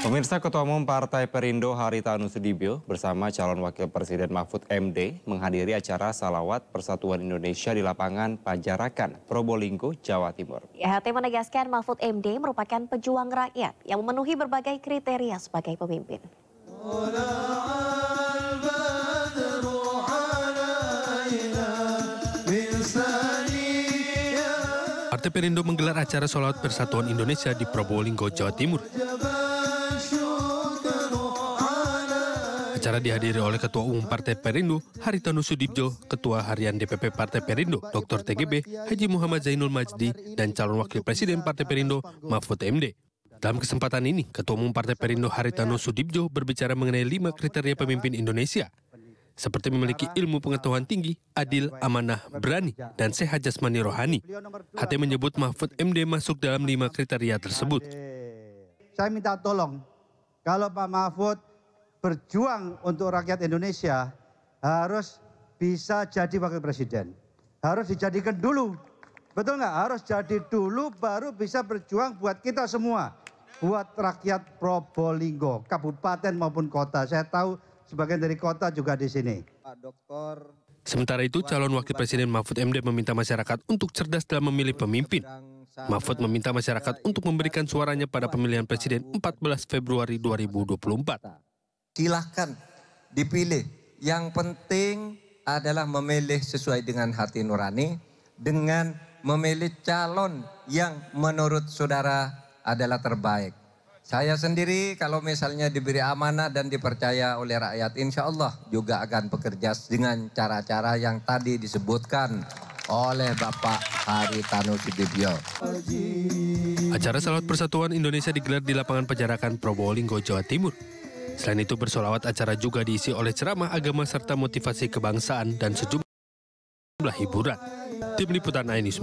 Pemirsa Ketua Umum Partai Perindo Haritanu Sudibyo bersama calon Wakil Presiden Mahfud MD menghadiri acara Salawat Persatuan Indonesia di lapangan Pajarakan, Probolinggo, Jawa Timur. IHT ya, menegaskan Mahfud MD merupakan pejuang rakyat yang memenuhi berbagai kriteria sebagai pemimpin. Partai Perindo menggelar acara Salawat Persatuan Indonesia di Probolinggo, Jawa Timur. Acara dihadiri oleh Ketua Umum Partai Perindo, Haritanu Sudibjo, Ketua Harian DPP Partai Perindo, Dr. TGB, Haji Muhammad Zainul Majdi, dan calon Wakil Presiden Partai Perindo, Mahfud MD. Dalam kesempatan ini, Ketua Umum Partai Perindo Haritanu Sudibjo berbicara mengenai lima kriteria pemimpin Indonesia, seperti memiliki ilmu pengetahuan tinggi, adil, amanah, berani, dan sehat jasmani rohani. Hati menyebut Mahfud MD masuk dalam lima kriteria tersebut. Saya minta tolong, kalau Pak Mahfud berjuang untuk rakyat Indonesia harus bisa jadi wakil presiden. Harus dijadikan dulu. Betul nggak? Harus jadi dulu baru bisa berjuang buat kita semua. Buat rakyat Probolinggo, kabupaten maupun kota. Saya tahu sebagian dari kota juga di sini. Pak Dokter Sementara itu, calon wakil presiden Mahfud MD meminta masyarakat untuk cerdas dalam memilih pemimpin. Mahfud meminta masyarakat untuk memberikan suaranya pada pemilihan presiden 14 Februari 2024 silahkan dipilih. Yang penting adalah memilih sesuai dengan hati nurani dengan memilih calon yang menurut saudara adalah terbaik. Saya sendiri kalau misalnya diberi amanah dan dipercaya oleh rakyat insya Allah juga akan bekerja dengan cara-cara yang tadi disebutkan oleh Bapak Hari Tanu Sudibyo. Acara Salat Persatuan Indonesia digelar di lapangan penjarakan Probolinggo, Jawa Timur. Selain itu bersolawat acara juga diisi oleh ceramah agama serta motivasi kebangsaan dan sejumlah hiburan. Tim Liputan Ainis